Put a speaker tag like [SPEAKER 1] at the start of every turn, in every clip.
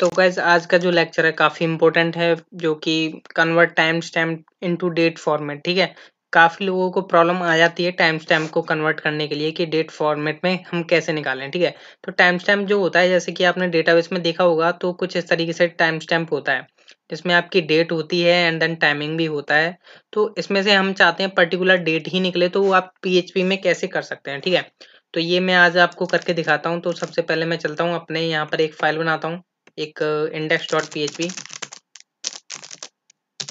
[SPEAKER 1] तो गैस आज का जो लेक्चर है काफी इंपॉर्टेंट है जो कि convert time stamp into date format ठीक है काफी लोगों को प्रॉब्लम आ जाती है टाइम स्टैम्प को कन्वर्ट करने के लिए कि डेट फॉर्मेट में हम कैसे निकालें ठीक है तो टाइम स्टैम्प जो होता है जैसे कि आपने डेटाबेस में देखा होगा तो कुछ इस तरीके से टाइम स्टैम्प होता है जिसमें आपकी डेट होती है एंड देन टाइमिंग भी होता है तो इसमें से हम चाहते हैं पर्टिकुलर डेट ही निकले तो वो आप पी में कैसे कर सकते हैं ठीक है तो ये मैं आज आपको करके दिखाता हूँ तो सबसे पहले मैं चलता हूँ अपने यहाँ पर एक फाइल बनाता हूँ एक index dot P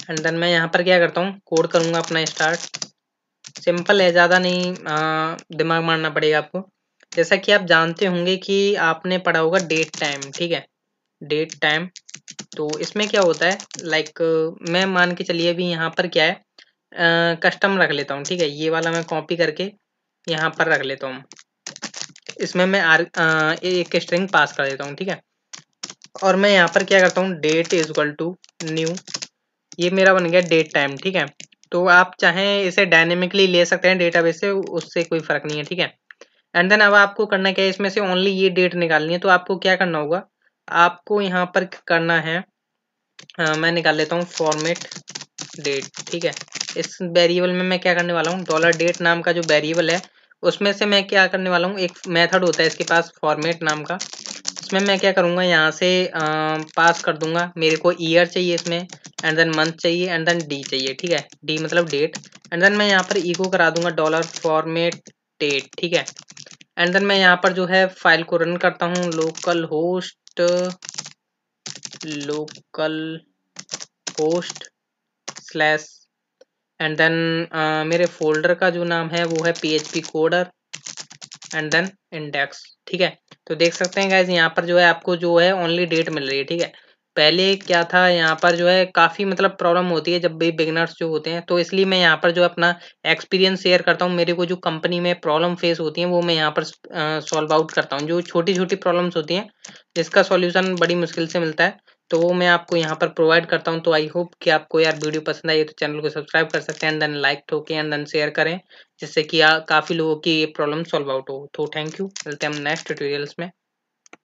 [SPEAKER 1] and then मैं यहाँ पर क्या करता हूँ कोड करूँगा अपना स्टार्ट सिंपल है ज़्यादा नहीं आ, uh, दिमाग मारना पड़ेगा आपको जैसा कि आप जानते होंगे कि आपने पढ़ा होगा डेट टाइम ठीक है डेट टाइम तो इसमें क्या होता है लाइक uh, मैं मान के चलिए अभी यहाँ पर क्या है कस्टम uh, रख लेता हूँ ठीक है ये वाला मैं कॉपी करके यहाँ पर रख लेता हूँ इसमें मैं आर, आ, एक स्ट्रिंग पास कर देता हूँ ठीक है और मैं यहाँ पर क्या करता हूँ date is equal to new ये मेरा बन गया डेट टाइम ठीक है तो आप चाहें इसे डायनेमिकली ले सकते हैं डेटाबेस से उससे कोई फर्क नहीं है ठीक है एंड देन अब आपको करना क्या है इसमें से ओनली ये डेट निकालनी है तो आपको क्या करना होगा आपको यहाँ पर करना है आ, मैं निकाल लेता हूँ फॉर्मेट डेट ठीक है इस वेरिएबल में मैं क्या करने वाला हूँ डॉलर डेट नाम का जो वेरिएबल है उसमें से मैं क्या करने वाला हूँ एक मेथड होता है इसके पास फॉर्मेट नाम का इसमें मैं क्या करूँगा यहाँ से पास कर दूंगा मेरे को ईयर चाहिए इसमें एंड देन मंथ चाहिए एंड देन डी चाहिए ठीक है डी मतलब डेट एंड देन मैं यहाँ पर ई को करा दूंगा डॉलर फॉर्मेट डेट ठीक है एंड देन मैं यहाँ पर जो है फाइल को रन करता हूँ localhost localhost slash and then मेरे फोल्डर का जो नाम है वो है P H P coder and then index ठीक है तो देख सकते हैं गाइज यहाँ पर जो है आपको जो है ओनली डेट मिल रही है ठीक है पहले क्या था यहाँ पर जो है काफ़ी मतलब प्रॉब्लम होती है जब भी बिगनर्स जो होते हैं तो इसलिए मैं यहाँ पर जो अपना एक्सपीरियंस शेयर करता हूँ मेरे को जो कंपनी में प्रॉब्लम फेस होती है वो मैं यहाँ पर सॉल्व आउट करता हूँ जो छोटी छोटी प्रॉब्लम्स होती हैं जिसका सॉल्यूशन बड़ी मुश्किल से मिलता है तो वो मैं आपको यहाँ पर प्रोवाइड करता हूँ तो आई होप कि आपको यार वीडियो पसंद आई तो चैनल को सब्सक्राइब कर सकते हैं एंड देन लाइक ठोके एंड देन शेयर करें जिससे कि काफ़ी लोगों की ये प्रॉब्लम सॉल्व आउट हो तो थैंक यू मिलते हैं हम नेक्स्ट ट्यूटोरियल्स में